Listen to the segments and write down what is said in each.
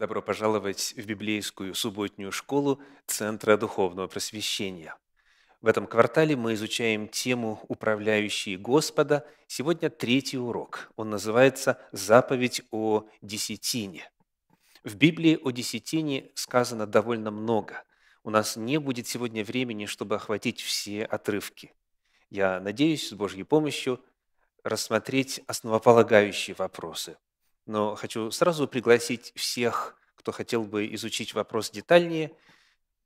Добро пожаловать в библейскую субботнюю школу Центра Духовного Просвещения. В этом квартале мы изучаем тему «Управляющие Господа». Сегодня третий урок. Он называется «Заповедь о десятине». В Библии о десятине сказано довольно много. У нас не будет сегодня времени, чтобы охватить все отрывки. Я надеюсь, с Божьей помощью рассмотреть основополагающие вопросы – но хочу сразу пригласить всех, кто хотел бы изучить вопрос детальнее,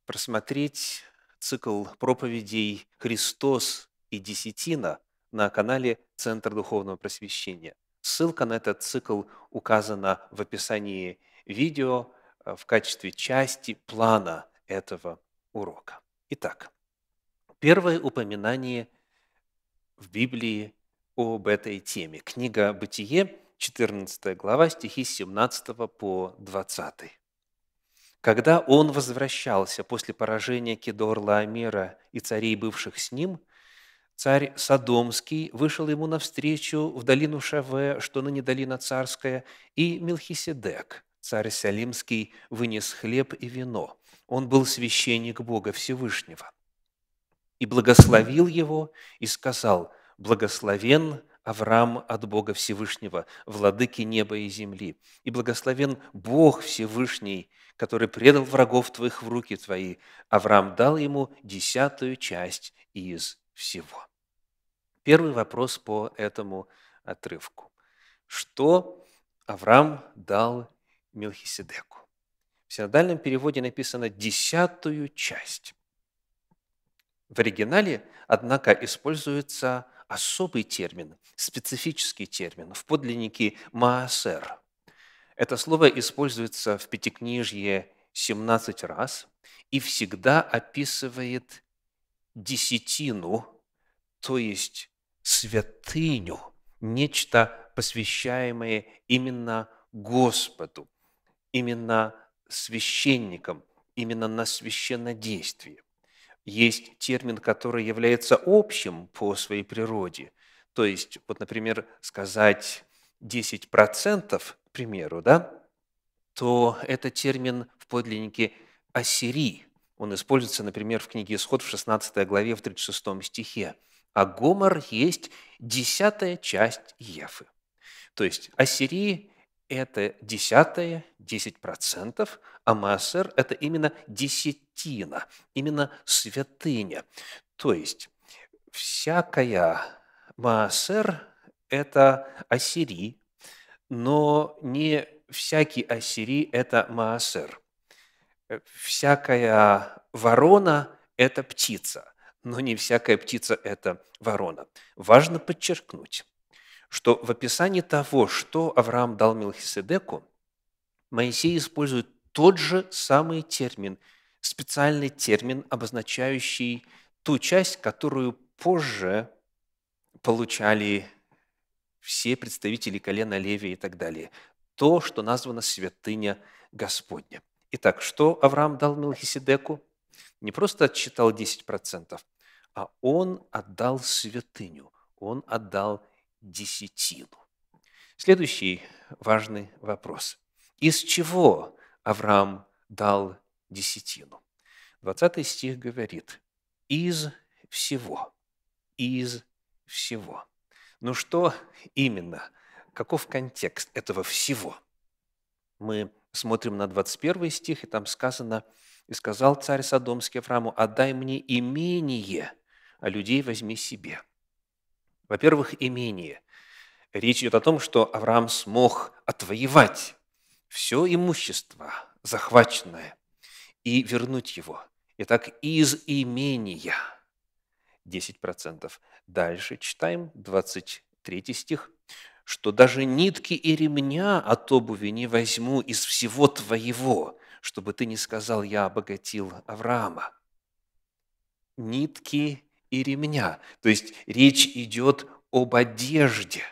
просмотреть цикл проповедей «Христос и десятина» на канале Центр Духовного Просвещения. Ссылка на этот цикл указана в описании видео э, в качестве части плана этого урока. Итак, первое упоминание в Библии об этой теме. Книга «Бытие» 14 глава, стихи с 17 по 20. Когда он возвращался после поражения Кедорла-Амера и царей, бывших с ним, царь Содомский вышел ему навстречу в долину Шаве, что ныне долина царская, и Мелхиседек, царь Салимский, вынес хлеб и вино. Он был священник Бога Всевышнего. И благословил его и сказал, «Благословен Авраам от Бога Всевышнего, владыки неба и земли. И благословен Бог Всевышний, который предал врагов твоих в руки твои. Авраам дал ему десятую часть из всего. Первый вопрос по этому отрывку. Что Авраам дал Милхиседеку? В синодальном переводе написано «десятую часть». В оригинале, однако, используется особый термин, специфический термин в подлиннике «маасер». Это слово используется в Пятикнижье 17 раз и всегда описывает десятину, то есть святыню, нечто, посвящаемое именно Господу, именно священникам, именно на священнодействие есть термин, который является общим по своей природе. То есть, вот, например, сказать 10%, к примеру, да, то это термин в подлиннике «асири». Он используется, например, в книге «Исход» в 16 главе, в 36 стихе. А гомор есть десятая часть Ефы. То есть ассирии это десятое, 10%, а массер – это именно десятина, именно святыня. То есть всякая массер – это ассири, но не всякий ассири – это массер. Э, всякая ворона – это птица, но не всякая птица – это ворона. Важно подчеркнуть, что в описании того, что Авраам дал Мелхиседеку, Моисей использует тот же самый термин, специальный термин, обозначающий ту часть, которую позже получали все представители колена Леви и так далее. То, что названо святыня Господня. Итак, что Авраам дал Мелхиседеку? Не просто отчитал 10%, а он отдал святыню, он отдал десятину. Следующий важный вопрос. Из чего Авраам дал десятину? 20 стих говорит, из всего, из всего. Но ну что именно, каков контекст этого всего? Мы смотрим на 21 стих, и там сказано, «И сказал царь Содомский Аврааму, отдай мне имение, а людей возьми себе». Во-первых, имение. Речь идет о том, что Авраам смог отвоевать все имущество, захваченное, и вернуть его. Итак, из имения 10%. Дальше читаем 23 стих что даже нитки и ремня от обуви не возьму из всего твоего, чтобы ты не сказал, я обогатил Авраама. Нитки и ремня. То есть речь идет об одежде.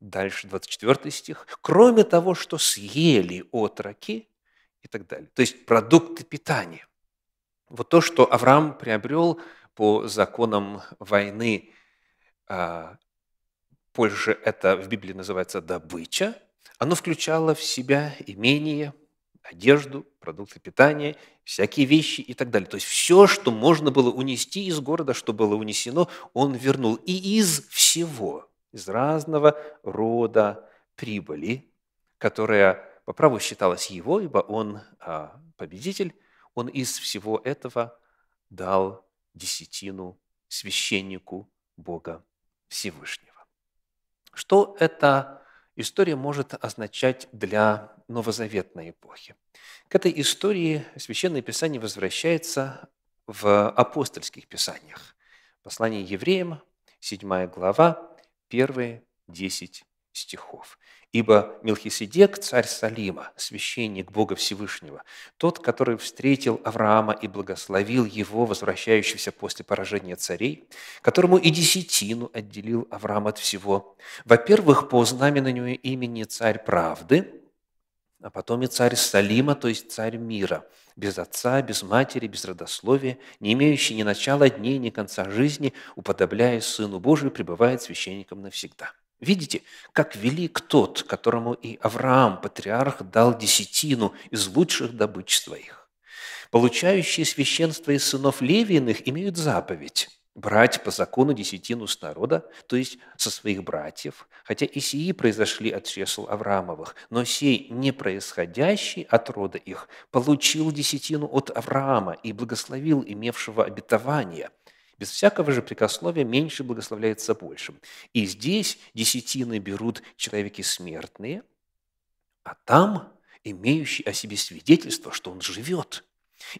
Дальше 24 стих. Кроме того, что съели отроки и так далее. То есть продукты питания. Вот то, что Авраам приобрел по законам войны а, Польши, это в Библии называется добыча, оно включало в себя имение – одежду, продукты питания, всякие вещи и так далее. То есть все, что можно было унести из города, что было унесено, он вернул. И из всего, из разного рода прибыли, которая по праву считалась его, ибо он а, победитель, он из всего этого дал десятину священнику Бога Всевышнего. Что это история может означать для новозаветной эпохи. К этой истории Священное Писание возвращается в апостольских писаниях. Послание евреям, 7 глава, первые 10 стихов. «Ибо Милхисидек, царь Салима, священник Бога Всевышнего, тот, который встретил Авраама и благословил его, возвращающегося после поражения царей, которому и десятину отделил Авраам от всего, во-первых, по знаменанию имени царь правды, а потом и царь Салима, то есть царь мира, без отца, без матери, без родословия, не имеющий ни начала дней, ни конца жизни, уподобляясь Сыну Божию, пребывает священником навсегда». Видите, как велик тот, которому и Авраам, патриарх, дал десятину из лучших добыч своих. Получающие священство из сынов Левиных имеют заповедь брать по закону десятину с народа, то есть со своих братьев, хотя и сии произошли от чисел Авраамовых, но сей, не происходящий от рода их, получил десятину от Авраама и благословил имевшего обетование – без всякого же прикословия меньше благословляется большим. И здесь десятины берут человеки смертные, а там имеющий о себе свидетельство, что он живет.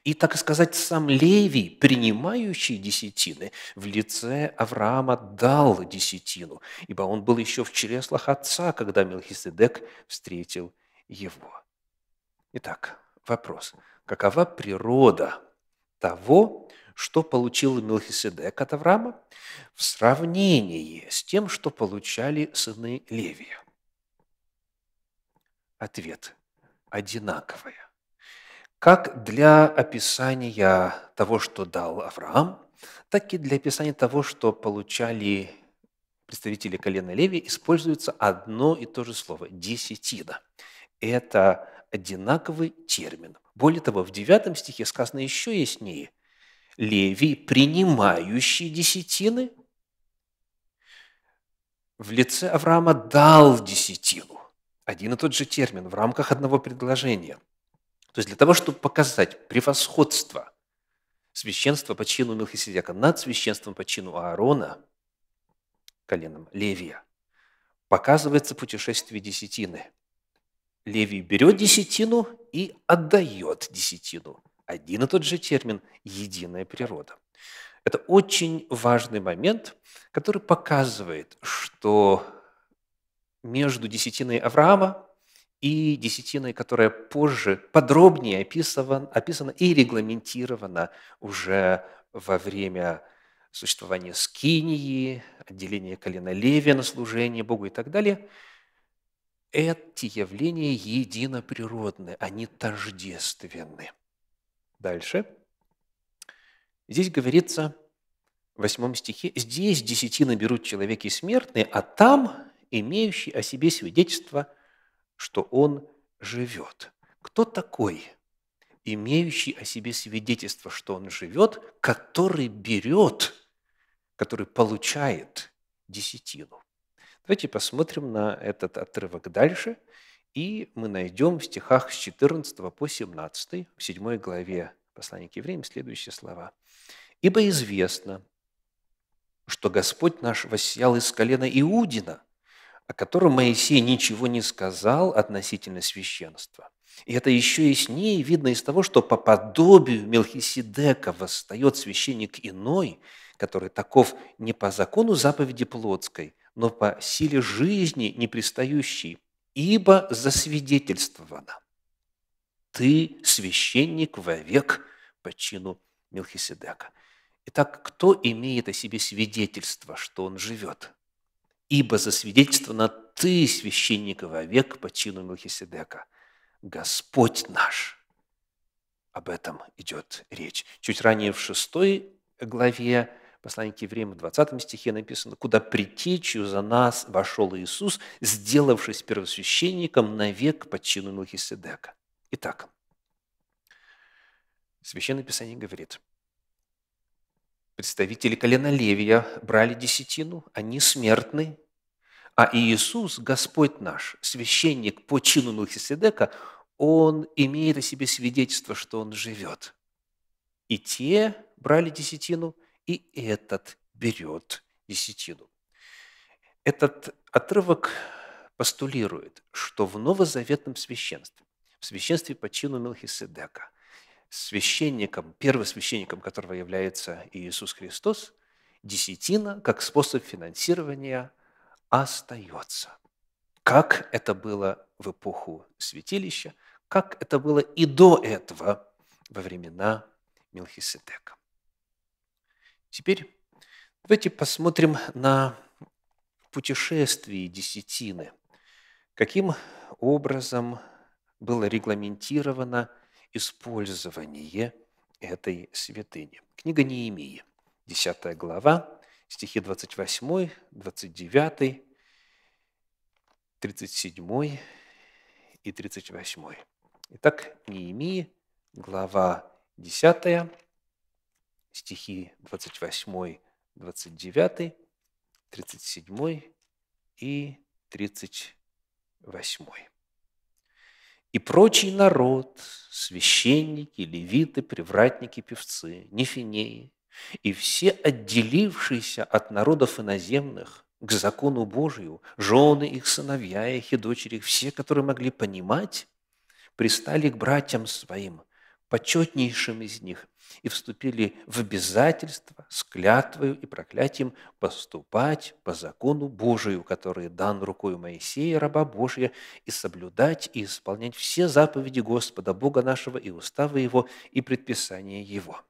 И, так сказать, сам Левий, принимающий десятины, в лице Авраама дал десятину, ибо он был еще в чреслах отца, когда Мелхиседек встретил его. Итак, вопрос. Какова природа того, что получил Мелхиседек от Авраама в сравнении с тем, что получали сыны Левия? Ответ одинаковый. Как для описания того, что дал Авраам, так и для описания того, что получали представители колена Леви, используется одно и то же слово – десятина. Это одинаковый термин. Более того, в девятом стихе сказано еще яснее – Левий, принимающий десятины, в лице Авраама дал десятину. Один и тот же термин в рамках одного предложения. То есть для того, чтобы показать превосходство священства по чину Мелхиседека над священством по чину Аарона, коленом Левия, показывается путешествие десятины. Левий берет десятину и отдает десятину один и тот же термин – единая природа. Это очень важный момент, который показывает, что между десятиной Авраама и десятиной, которая позже подробнее описана, описана и регламентирована уже во время существования скинии, отделения колена Левия на служение Богу и так далее, эти явления единоприродны, они тождественны – Дальше. Здесь говорится в 8 стихе, «Здесь десятины берут человеки смертные, а там имеющий о себе свидетельство, что он живет». Кто такой, имеющий о себе свидетельство, что он живет, который берет, который получает десятину? Давайте посмотрим на этот отрывок дальше – и мы найдем в стихах с 14 по 17, в 7 главе послания к евреям, следующие слова. «Ибо известно, что Господь наш воссиял из колена Иудина, о котором Моисей ничего не сказал относительно священства. И это еще яснее видно из того, что по подобию Мелхиседека восстает священник иной, который таков не по закону заповеди плотской, но по силе жизни непристающей, ибо засвидетельствовано, ты священник вовек по чину Милхиседека. Итак, кто имеет о себе свидетельство, что он живет? Ибо засвидетельствовано, ты священник вовек по чину Милхиседека. Господь наш. Об этом идет речь. Чуть ранее в шестой главе послании к евреям в 20 стихе написано, «Куда притечью за нас вошел Иисус, сделавшись первосвященником навек по чину Мелхиседека». Итак, Священное Писание говорит, представители колена Левия брали десятину, они смертны, а Иисус, Господь наш, священник по чину Мелхиседека, он имеет о себе свидетельство, что он живет. И те брали десятину – и этот берет десятину. Этот отрывок постулирует, что в новозаветном священстве, в священстве по чину Мелхиседека, священником, первосвященником которого является Иисус Христос, десятина как способ финансирования остается. Как это было в эпоху святилища, как это было и до этого во времена Мелхиседека. Теперь давайте посмотрим на путешествие десятины. Каким образом было регламентировано использование этой святыни? Книга Неемии, 10 глава, стихи 28, 29, 37 и 38. Итак, Неемии, глава 10, стихи 28, 29, 37 и 38. «И прочий народ, священники, левиты, привратники, певцы, нефинеи, и все отделившиеся от народов иноземных к закону Божию, жены их, сыновья их и дочери, все, которые могли понимать, пристали к братьям своим, почетнейшим из них, и вступили в обязательство с клятвою и проклятием поступать по закону Божию, который дан рукою Моисея, раба Божия, и соблюдать и исполнять все заповеди Господа Бога нашего и уставы Его и предписания Его».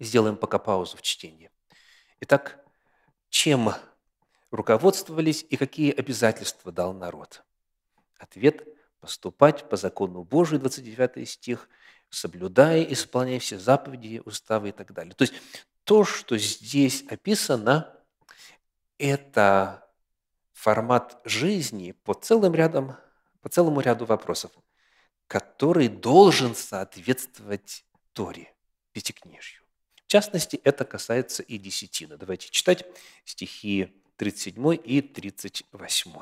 Сделаем пока паузу в чтении. Итак, чем руководствовались и какие обязательства дал народ? Ответ поступать по закону Божию, 29 стих, соблюдая, исполняя все заповеди, уставы и так далее. То есть то, что здесь описано, это формат жизни по, целым рядом, по целому ряду вопросов, который должен соответствовать Торе, Пятикнижью. В частности, это касается и десятины. Давайте читать стихи 37 и 38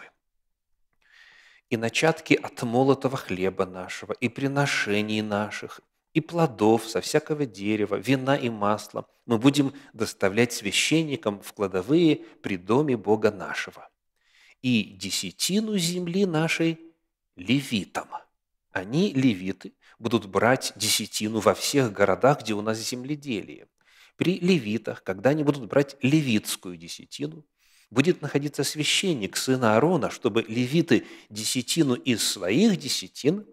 и начатки от молотого хлеба нашего, и приношений наших, и плодов со всякого дерева, вина и масла мы будем доставлять священникам в кладовые при доме Бога нашего. И десятину земли нашей левитам. Они, левиты, будут брать десятину во всех городах, где у нас земледелие. При левитах, когда они будут брать левитскую десятину, будет находиться священник, сына Аарона, чтобы левиты десятину из своих десятин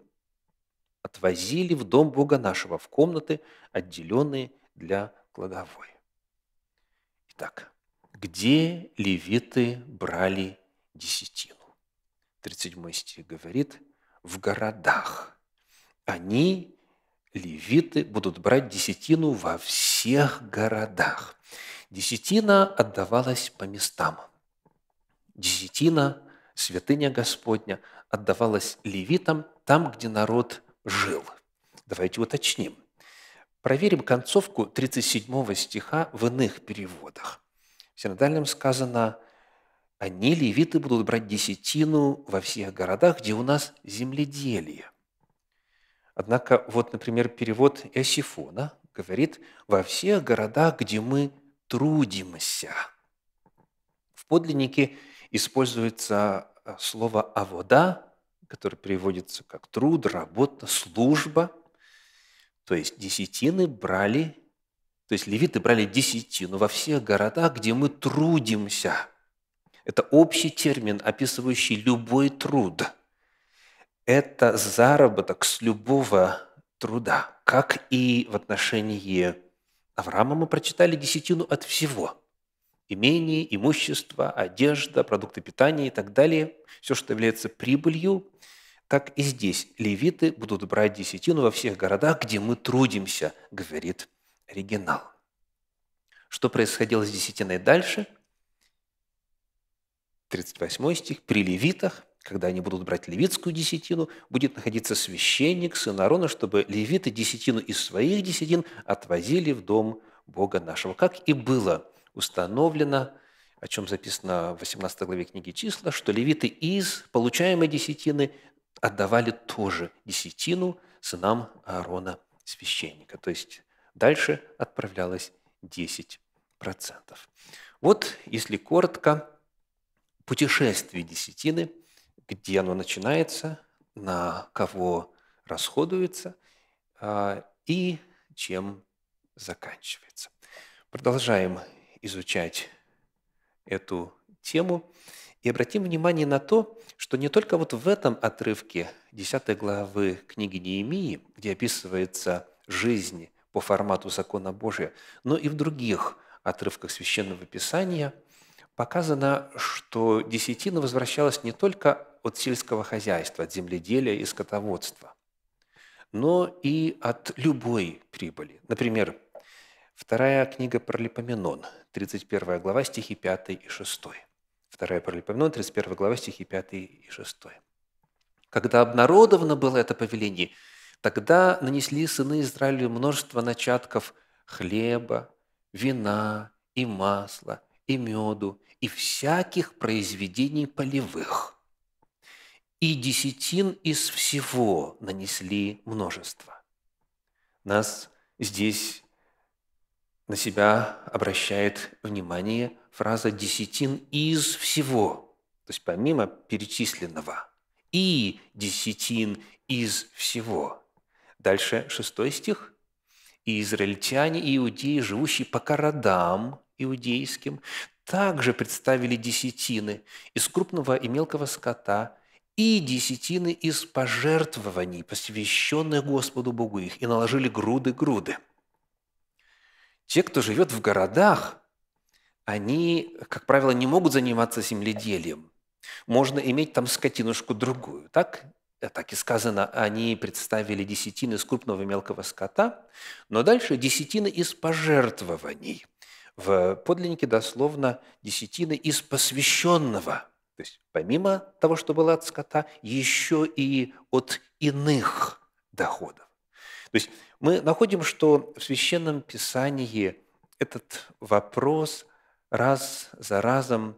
отвозили в дом Бога нашего, в комнаты, отделенные для кладовой. Итак, где левиты брали десятину? 37 стих говорит, в городах. Они, левиты, будут брать десятину во всех городах. Десятина отдавалась по местам. Десятина, святыня Господня, отдавалась левитам там, где народ жил. Давайте уточним. Проверим концовку 37 стиха в иных переводах. В синодальном сказано «Они, левиты, будут брать десятину во всех городах, где у нас земледелие». Однако, вот, например, перевод Иосифона говорит «во всех городах, где мы трудимся. В подлиннике используется э, слово «авода», которое переводится как «труд», «работа», «служба». То есть десятины брали, то есть левиты брали десятину во всех городах, где мы трудимся. Это общий термин, описывающий любой труд. Это заработок с любого труда, как и в отношении Авраама мы прочитали десятину от всего. Имение, имущество, одежда, продукты питания и так далее. Все, что является прибылью, так и здесь левиты будут брать десятину во всех городах, где мы трудимся, говорит оригинал. Что происходило с десятиной дальше? 38 стих. При левитах когда они будут брать левитскую десятину, будет находиться священник, сын Аарона, чтобы левиты десятину из своих десятин отвозили в дом Бога нашего, как и было установлено, о чем записано в 18 главе книги «Числа», что левиты из получаемой десятины отдавали тоже десятину сынам Аарона, священника. То есть дальше отправлялось 10%. Вот, если коротко, путешествие десятины – где оно начинается, на кого расходуется а, и чем заканчивается. Продолжаем изучать эту тему и обратим внимание на то, что не только вот в этом отрывке 10 главы книги Неемии, где описывается жизнь по формату закона Божия, но и в других отрывках Священного Писания показано, что десятина возвращалась не только от сельского хозяйства, от земледелия и скотоводства, но и от любой прибыли. Например, вторая книга Паралипоменон, 31 глава, стихи 5 и 6. Вторая Паралипоменон, 31 глава, стихи 5 и 6. «Когда обнародовано было это повеление, тогда нанесли сыны Израилю множество начатков хлеба, вина и масла, и меду, и всяких произведений полевых, и десятин из всего нанесли множество. Нас здесь на себя обращает внимание фраза «десятин из всего», то есть помимо перечисленного, «и десятин из всего». Дальше шестой стих. «И израильтяне, и иудеи, живущие по городам иудейским, также представили десятины из крупного и мелкого скота, и десятины из пожертвований, посвященных Господу Богу их, и наложили груды-груды. Те, кто живет в городах, они, как правило, не могут заниматься земледелием. Можно иметь там скотинушку другую. Так, так и сказано, они представили десятины из крупного и мелкого скота, но дальше десятины из пожертвований. В подлиннике дословно десятины из посвященного – то есть помимо того, что было от скота, еще и от иных доходов. То есть мы находим, что в Священном Писании этот вопрос раз за разом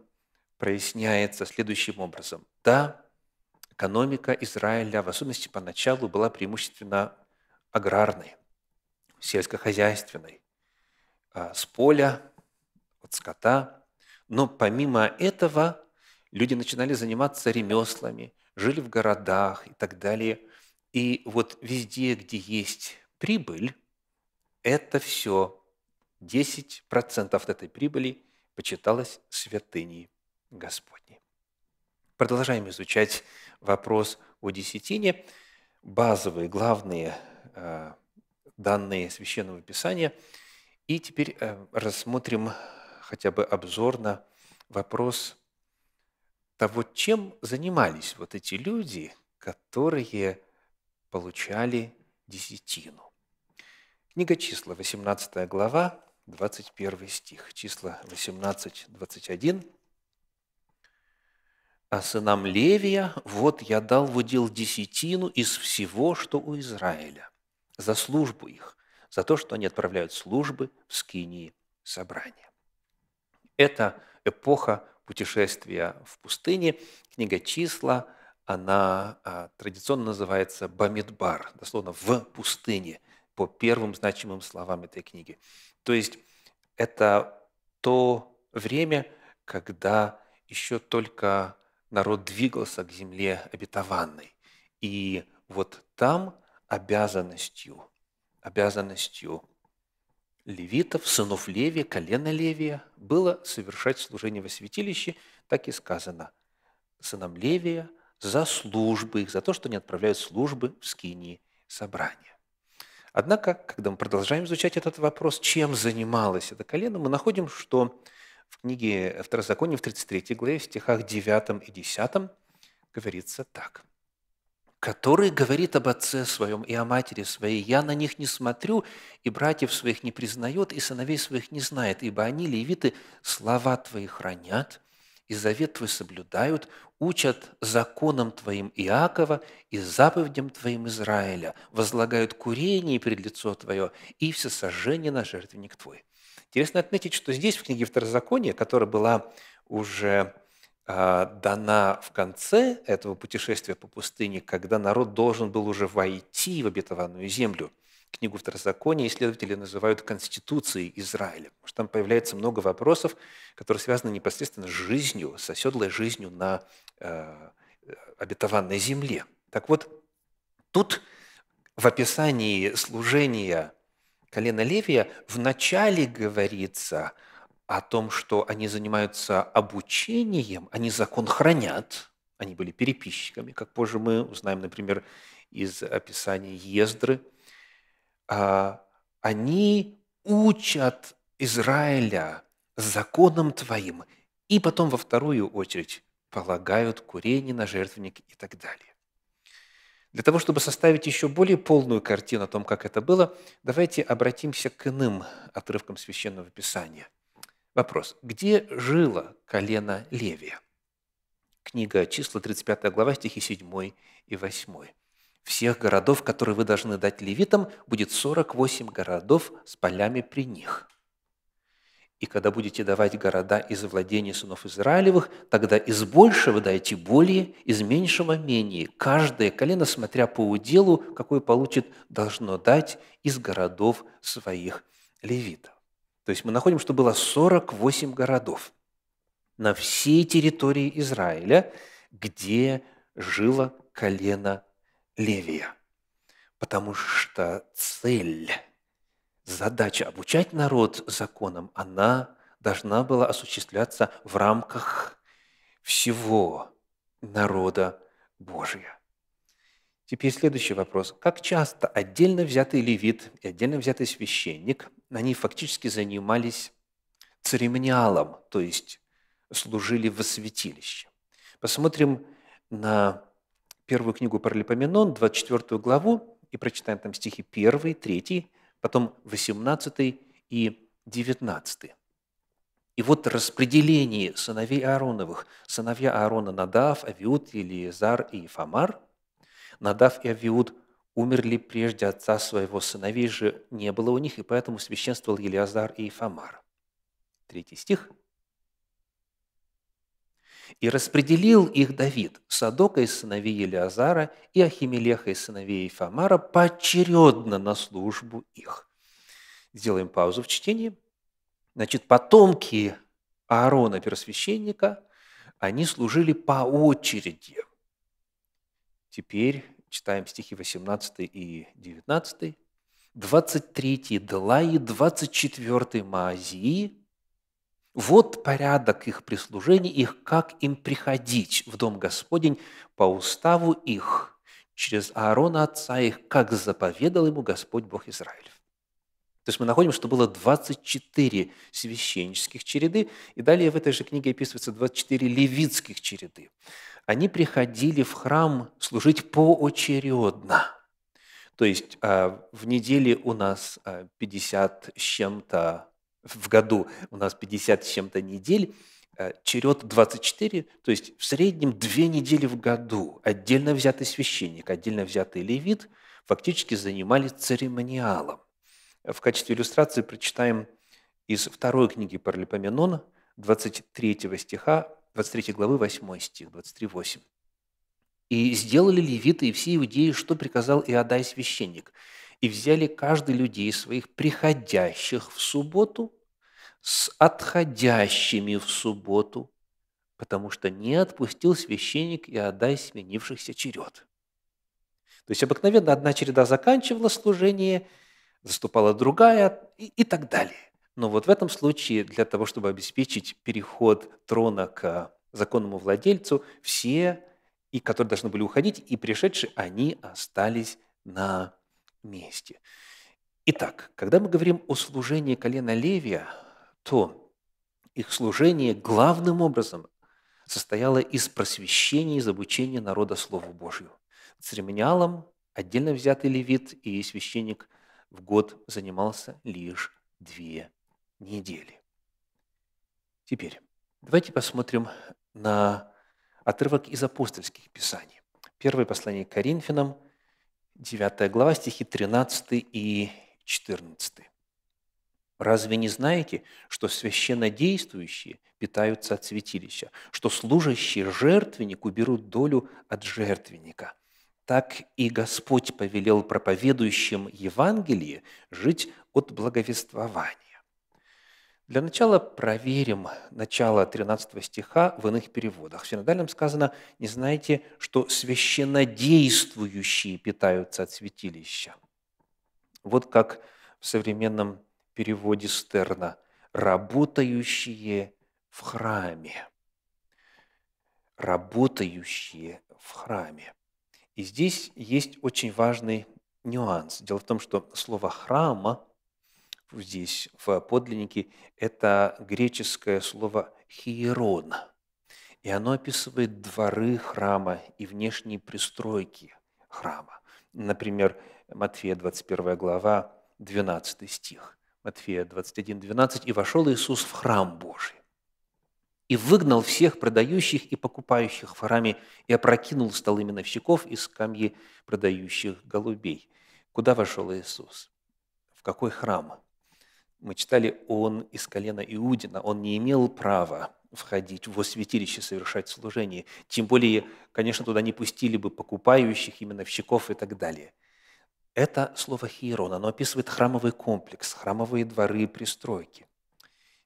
проясняется следующим образом. Да, экономика Израиля, в особенности поначалу, была преимущественно аграрной, сельскохозяйственной, а, с поля, от скота. Но помимо этого Люди начинали заниматься ремеслами, жили в городах и так далее. И вот везде, где есть прибыль, это все 10% от этой прибыли почиталось святыней Господней. Продолжаем изучать вопрос о десятине. Базовые, главные э, данные Священного Писания. И теперь э, рассмотрим хотя бы обзорно вопрос а того, чем занимались вот эти люди, которые получали десятину. Книга числа, 18 глава, 21 стих, числа 18, 21. «А сынам Левия вот я дал в удел десятину из всего, что у Израиля, за службу их, за то, что они отправляют службы в скинии собрания». Это эпоха путешествия в пустыне. Книга «Числа», она а, традиционно называется «Бамидбар», дословно «в пустыне», по первым значимым словам этой книги. То есть это то время, когда еще только народ двигался к земле обетованной. И вот там обязанностью, обязанностью левитов, сынов Левия, колена Левия, было совершать служение во святилище, так и сказано, сынам Левия за службы их, за то, что они отправляют службы в скинии собрания. Однако, когда мы продолжаем изучать этот вопрос, чем занималось это колено, мы находим, что в книге Второзакония в 33 главе, в стихах 9 и 10 говорится так – который говорит об отце своем и о матери своей. Я на них не смотрю, и братьев своих не признает, и сыновей своих не знает, ибо они, левиты, слова твои хранят, и завет твой соблюдают, учат законом твоим Иакова и заповедям твоим Израиля, возлагают курение перед лицо твое и всесожжение на жертвенник твой». Интересно отметить, что здесь, в книге Второзакония, которая была уже а, дана в конце этого путешествия по пустыне, когда народ должен был уже войти в обетованную землю. Книгу Второзакония исследователи называют Конституцией Израиля, потому что там появляется много вопросов, которые связаны непосредственно с жизнью, с оседлой жизнью на э, обетованной земле. Так вот, тут в описании служения колена Левия вначале говорится – о том, что они занимаются обучением, они а закон хранят, они были переписчиками, как позже мы узнаем, например, из описания Ездры, а, они учат Израиля законом твоим, и потом во вторую очередь полагают курение на жертвенник и так далее. Для того, чтобы составить еще более полную картину о том, как это было, давайте обратимся к иным отрывкам Священного Писания – Вопрос. Где жило колено Левия? Книга числа 35 глава, стихи 7 и 8. Всех городов, которые вы должны дать левитам, будет 48 городов с полями при них. И когда будете давать города из владений сынов Израилевых, тогда из большего дайте более, из меньшего – менее. Каждое колено, смотря по уделу, какой получит, должно дать из городов своих левитов. То есть мы находим, что было 48 городов на всей территории Израиля, где жило колено Левия. Потому что цель, задача обучать народ законам, она должна была осуществляться в рамках всего народа Божия. Теперь следующий вопрос. Как часто отдельно взятый левит и отдельно взятый священник они фактически занимались церемониалом, то есть служили во святилище. Посмотрим на первую книгу Паралипоменон, 24 главу, и прочитаем там стихи 1, 3, потом 18 и 19. И вот распределение сыновей Аароновых, сыновья Аарона Надав, Авиуд, Елизар и Фамар, Надав и Авиуд умерли прежде отца своего, сыновей же не было у них, и поэтому священствовал Елиазар и Фомар. Третий стих. «И распределил их Давид, Садока из сыновей Елиазара и Ахимелеха из сыновей Фомара поочередно на службу их». Сделаем паузу в чтении. Значит, потомки Аарона, первосвященника, они служили по очереди. Теперь читаем стихи 18 и 19, 23 Дела и 24 Маазии. Вот порядок их прислужений, их как им приходить в Дом Господень по уставу их, через Аарона Отца их, как заповедал ему Господь Бог Израилев. То есть мы находим, что было 24 священнических череды, и далее в этой же книге описывается 24 левитских череды они приходили в храм служить поочередно. То есть а, в неделе у нас 50 а, с чем-то, в году у нас 50 с чем-то недель, а, черед 24, то есть в среднем две недели в году отдельно взятый священник, отдельно взятый левит фактически занимались церемониалом. В качестве иллюстрации прочитаем из второй книги Паралипоменона, 23 стиха 23 главы, 8 стих, 23.8. «И сделали левиты и все иудеи, что приказал Иодай священник, и взяли каждый людей своих, приходящих в субботу, с отходящими в субботу, потому что не отпустил священник Иодай сменившихся черед». То есть обыкновенно одна череда заканчивала служение, заступала другая и, и так далее. Но вот в этом случае для того, чтобы обеспечить переход трона к законному владельцу, все, и которые должны были уходить, и пришедшие, они остались на месте. Итак, когда мы говорим о служении колена Левия, то их служение главным образом состояло из просвещения, из обучения народа Слову Божию. Церемониалом отдельно взятый левит и священник в год занимался лишь две недели. Теперь давайте посмотрим на отрывок из апостольских писаний. Первое послание к Коринфянам, 9 глава, стихи 13 и 14. Разве не знаете, что священнодействующие питаются от святилища, что служащие жертвеннику берут долю от жертвенника? Так и Господь повелел проповедующим Евангелие жить от благовествования. Для начала проверим начало 13 стиха в иных переводах. В синодальном сказано «Не знаете, что священнодействующие питаются от святилища». Вот как в современном переводе Стерна «работающие в храме». «Работающие в храме». И здесь есть очень важный нюанс. Дело в том, что слово «храма» здесь, в подлиннике, это греческое слово «хиерон», и оно описывает дворы храма и внешние пристройки храма. Например, Матфея 21 глава, 12 стих. Матфея 21, 12. «И вошел Иисус в храм Божий, и выгнал всех продающих и покупающих в храме, и опрокинул столы миновщиков и скамьи продающих голубей». Куда вошел Иисус? В какой храм? мы читали, он из колена Иудина, он не имел права входить во святилище, совершать служение. Тем более, конечно, туда не пустили бы покупающих, именовщиков и так далее. Это слово «хиерон», оно описывает храмовый комплекс, храмовые дворы и пристройки.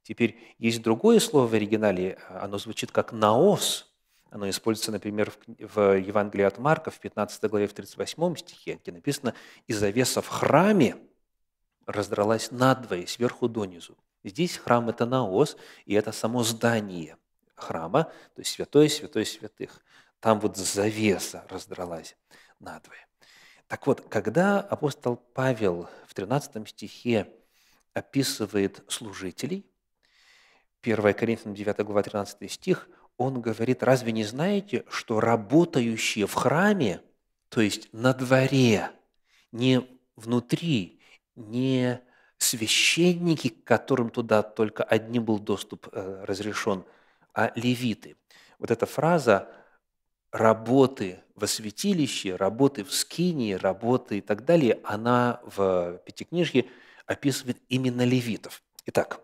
Теперь есть другое слово в оригинале, оно звучит как «наос», оно используется, например, в Евангелии от Марка, в 15 главе, в 38 стихе, где написано «И завеса в храме раздралась надвое, сверху донизу. Здесь храм – это наос, и это само здание храма, то есть святое, святое святых. Там вот завеса раздралась надвое. Так вот, когда апостол Павел в 13 стихе описывает служителей, 1 Коринфянам 9 глава 13 стих, он говорит, разве не знаете, что работающие в храме, то есть на дворе, не внутри не священники, к которым туда только одним был доступ э, разрешен, а левиты. Вот эта фраза «работы во святилище», «работы в скинии», «работы» и так далее, она в Пятикнижье описывает именно левитов. Итак,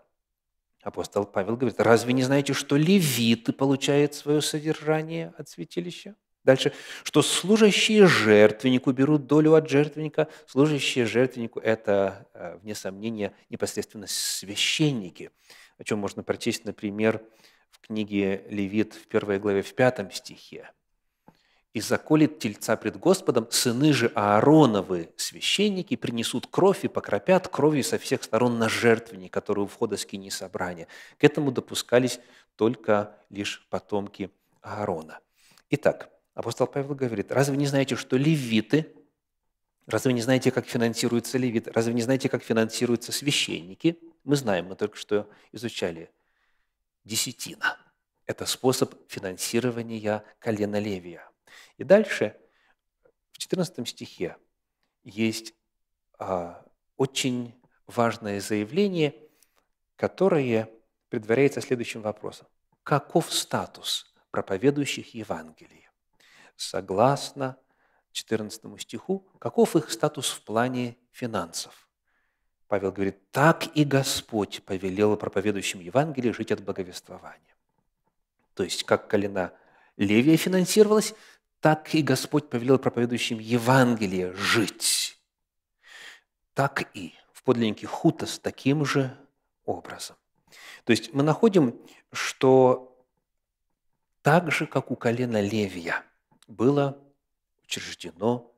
апостол Павел говорит, «Разве не знаете, что левиты получают свое содержание от святилища?» Дальше, что служащие жертвеннику берут долю от жертвенника. Служащие жертвеннику – это, э, вне сомнения, непосредственно священники, о чем можно прочесть, например, в книге Левит в первой главе в пятом стихе. «И заколит тельца пред Господом, сыны же Аароновы, священники, принесут кровь и покропят кровью со всех сторон на жертвенник, который у входа скини собрания». К этому допускались только лишь потомки Аарона. Итак, Апостол Павел говорит, разве не знаете, что левиты, разве не знаете, как финансируются левиты, разве не знаете, как финансируются священники? Мы знаем, мы только что изучали десятина. Это способ финансирования колена левия. И дальше в 14 стихе есть а, очень важное заявление, которое предваряется следующим вопросом. Каков статус проповедующих Евангелий? согласно 14 стиху, каков их статус в плане финансов. Павел говорит, так и Господь повелел проповедующим Евангелие жить от благовествования. То есть, как колено Левия финансировалось, так и Господь повелел проповедующим Евангелие жить. Так и в подлиннике Хута с таким же образом. То есть мы находим, что так же, как у колена Левия – было учреждено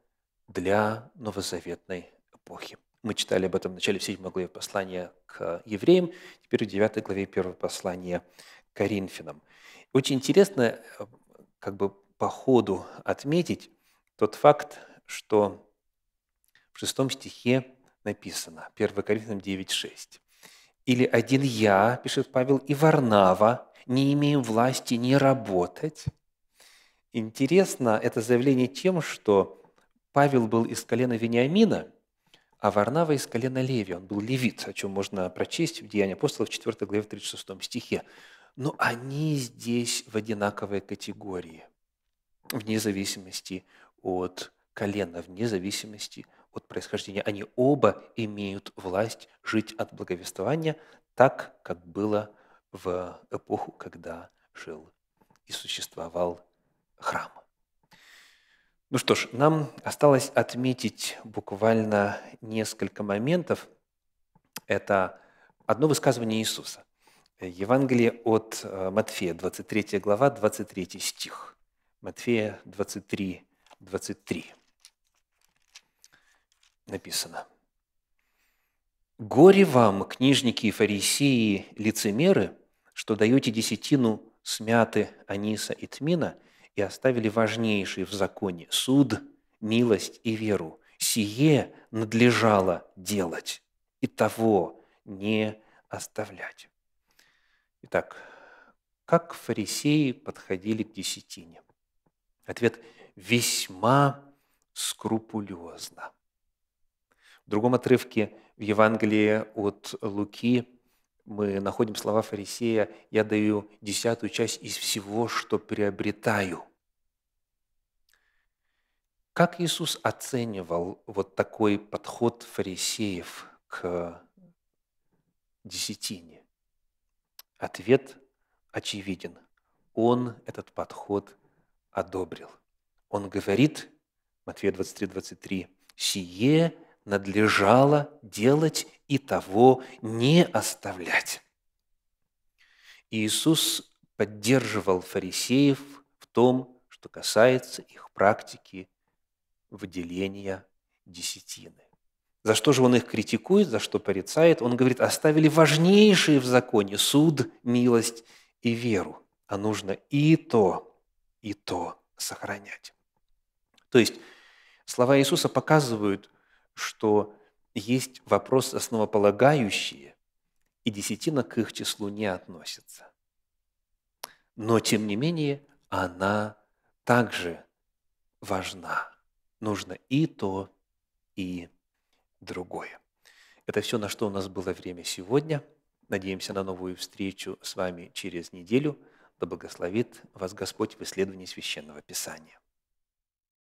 для новозаветной эпохи. Мы читали об этом в начале 7 главе послания к евреям, теперь в 9 главе 1 послания к Коринфянам. Очень интересно э, как бы по ходу отметить тот факт, что в шестом стихе написано, 1 Коринфянам 9,6. «Или один я, – пишет Павел, – и Варнава, не имеем власти не работать, Интересно это заявление тем, что Павел был из колена Вениамина, а Варнава из колена Леви. Он был левит, о чем можно прочесть в Деянии апостолов 4 главе 36 стихе. Но они здесь в одинаковой категории, вне зависимости от колена, вне зависимости от происхождения. Они оба имеют власть жить от благовествования так, как было в эпоху, когда жил и существовал храм. Ну что ж, нам осталось отметить буквально несколько моментов. Это одно высказывание Иисуса. Евангелие от э, Матфея, 23 глава, 23 стих. Матфея 23, 23. Написано. «Горе вам, книжники и фарисеи, лицемеры, что даете десятину смяты, аниса и тмина – и оставили важнейшие в законе – суд, милость и веру. Сие надлежало делать и того не оставлять. Итак, как фарисеи подходили к десятине? Ответ – весьма скрупулезно. В другом отрывке в Евангелии от Луки мы находим слова фарисея «я даю десятую часть из всего, что приобретаю». Как Иисус оценивал вот такой подход фарисеев к десятине? Ответ очевиден. Он этот подход одобрил. Он говорит, Матфея 23, 23, «Сие надлежало делать и того не оставлять. Иисус поддерживал фарисеев в том, что касается их практики выделения десятины. За что же он их критикует, за что порицает? Он говорит, оставили важнейшие в законе суд, милость и веру. А нужно и то, и то сохранять. То есть слова Иисуса показывают, что есть вопрос основополагающие, и десятина к их числу не относится. Но, тем не менее, она также важна. Нужно и то, и другое. Это все, на что у нас было время сегодня. Надеемся на новую встречу с вами через неделю. Да благословит вас Господь в исследовании Священного Писания.